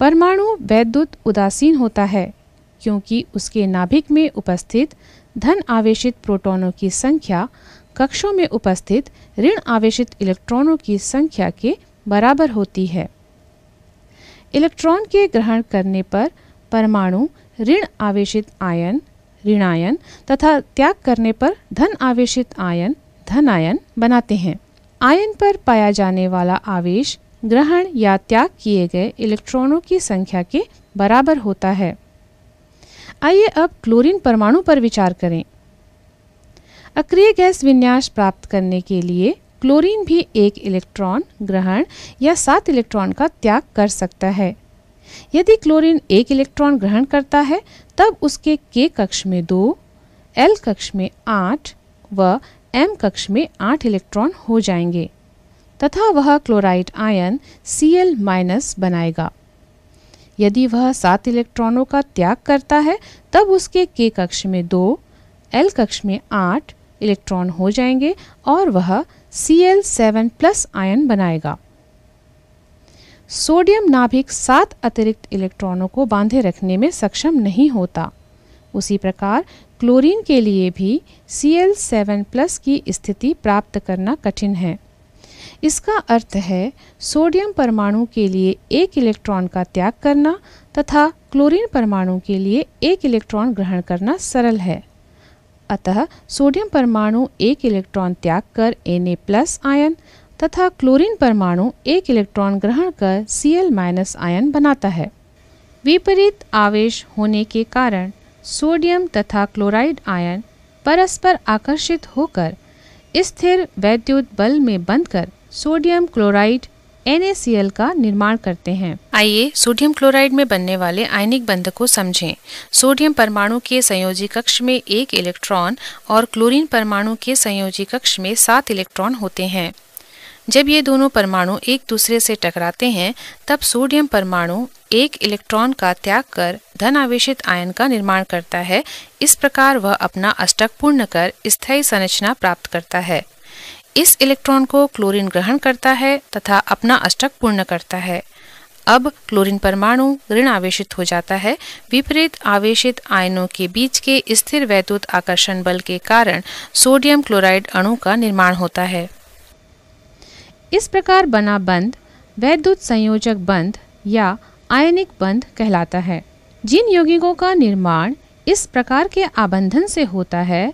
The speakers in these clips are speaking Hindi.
परमाणु वैद्युत उदासीन होता है क्योंकि उसके नाभिक में उपस्थित धन आवेशित प्रोटॉनों की संख्या कक्षों में उपस्थित ऋण आवेशित इलेक्ट्रॉनों की संख्या के बराबर होती है इलेक्ट्रॉन के ग्रहण करने पर परमाणु ऋण आवेशित आयन ऋणायन तथा त्याग करने पर धन आवेशित आयन धनायन बनाते हैं आयन पर पाया जाने वाला आवेश ग्रहण या त्याग किए गए इलेक्ट्रॉनों की संख्या के बराबर होता है आइए अब क्लोरीन परमाणु पर विचार करें अक्रिय गैस विन्यास प्राप्त करने के लिए क्लोरीन भी एक इलेक्ट्रॉन ग्रहण या सात इलेक्ट्रॉन का त्याग कर सकता है यदि क्लोरीन एक इलेक्ट्रॉन ग्रहण करता है तब उसके के कक्ष में दो एल कक्ष में आठ व एम कक्ष में आठ इलेक्ट्रॉन हो जाएंगे तथा वह क्लोराइड आयन Cl- बनाएगा यदि वह सात इलेक्ट्रॉनों का त्याग करता है तब उसके के कक्ष में दो एल कक्ष में आठ इलेक्ट्रॉन हो जाएंगे और वह सी एल सेवन प्लस आयन बनाएगा सोडियम नाभिक सात अतिरिक्त इलेक्ट्रॉनों को बांधे रखने में सक्षम नहीं होता उसी प्रकार क्लोरीन के लिए भी सी एल सेवन प्लस की स्थिति प्राप्त करना कठिन है इसका अर्थ है सोडियम परमाणु के लिए एक इलेक्ट्रॉन का त्याग करना तथा क्लोरीन परमाणु के लिए एक इलेक्ट्रॉन ग्रहण करना सरल है अतः सोडियम परमाणु एक इलेक्ट्रॉन त्याग कर Na प्लस आयन तथा क्लोरीन परमाणु एक इलेक्ट्रॉन ग्रहण कर Cl माइनस आयन बनाता है विपरीत आवेश होने के कारण सोडियम तथा क्लोराइड आयन परस्पर आकर्षित होकर स्थिर वैद्युत बल में बंधकर सोडियम क्लोराइड NaCl का निर्माण करते हैं आइए सोडियम क्लोराइड में बनने वाले आयनिक बंध को समझें सोडियम परमाणु के संयोजी कक्ष में एक इलेक्ट्रॉन और क्लोरीन परमाणु के संयोजी कक्ष में सात इलेक्ट्रॉन होते हैं जब ये दोनों परमाणु एक दूसरे से टकराते हैं तब सोडियम परमाणु एक इलेक्ट्रॉन का त्याग कर धन आवेशित आयन का निर्माण करता है इस प्रकार वह अपना अष्टक पूर्ण कर स्थायी संरचना प्राप्त करता है इस इलेक्ट्रॉन को क्लोरीन ग्रहण करता है तथा अपना अष्टक पूर्ण करता है अब क्लोरीन परमाणु ऋण आवेशित हो जाता है विपरीत आवेशित आयनों के बीच के स्थिर वैद्युत आकर्षण बल के कारण सोडियम क्लोराइड अणु का निर्माण होता है इस प्रकार बना बंध वैद्युत संयोजक बंध या आयनिक बंध कहलाता है जिन यौगिकों का निर्माण इस प्रकार के आबंधन से होता है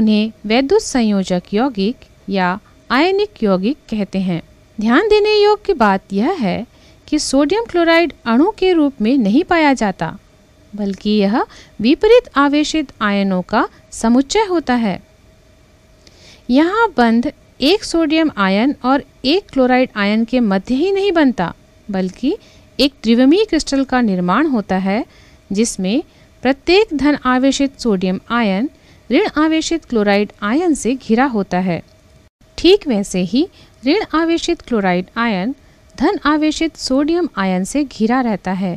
उन्हें वैद्युत संयोजक यौगिक या आयनिक यौगिक कहते हैं ध्यान देने योग की बात यह है कि सोडियम क्लोराइड अणु के रूप में नहीं पाया जाता बल्कि यह विपरीत आवेशित आयनों का समुच्चय होता है यहाँ बंध एक सोडियम आयन और एक क्लोराइड आयन के मध्य ही नहीं बनता बल्कि एक त्रिवमी क्रिस्टल का निर्माण होता है जिसमें प्रत्येक धन आवेशित सोडियम आयन ऋण आवेशित क्लोराइड आयन से घिरा होता है ठीक वैसे ही ऋण आवेशित क्लोराइड आयन धन आवेशित सोडियम आयन से घिरा रहता है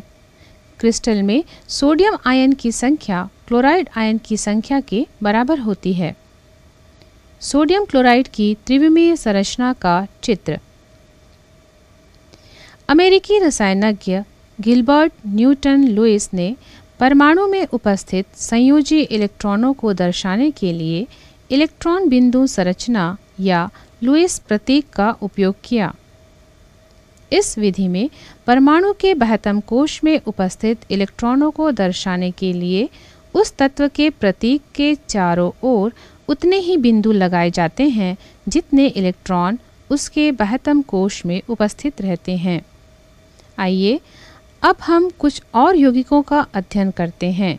क्रिस्टल में सोडियम आयन की संख्या क्लोराइड आयन की संख्या के बराबर होती है सोडियम क्लोराइड की त्रिविमीय संरचना का चित्र अमेरिकी रसायनज्ञ गिलबर्ट न्यूटन लुइस ने परमाणु में उपस्थित संयोजी इलेक्ट्रॉनों को दर्शाने के लिए इलेक्ट्रॉन बिंदु संरचना या लुइस प्रतीक का उपयोग किया इस विधि में परमाणु के बहतम कोश में उपस्थित इलेक्ट्रॉनों को दर्शाने के लिए उस तत्व के प्रतीक के चारों ओर उतने ही बिंदु लगाए जाते हैं जितने इलेक्ट्रॉन उसके बहतम कोश में उपस्थित रहते हैं आइए अब हम कुछ और यौगिकों का अध्ययन करते हैं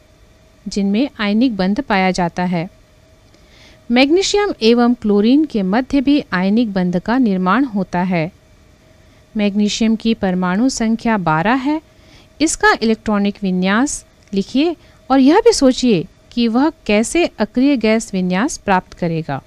जिनमें आयनिक बंध पाया जाता है मैग्नीशियम एवं क्लोरीन के मध्य भी आयनिक बंध का निर्माण होता है मैग्नीशियम की परमाणु संख्या 12 है इसका इलेक्ट्रॉनिक विन्यास लिखिए और यह भी सोचिए कि वह कैसे अक्रिय गैस विन्यास प्राप्त करेगा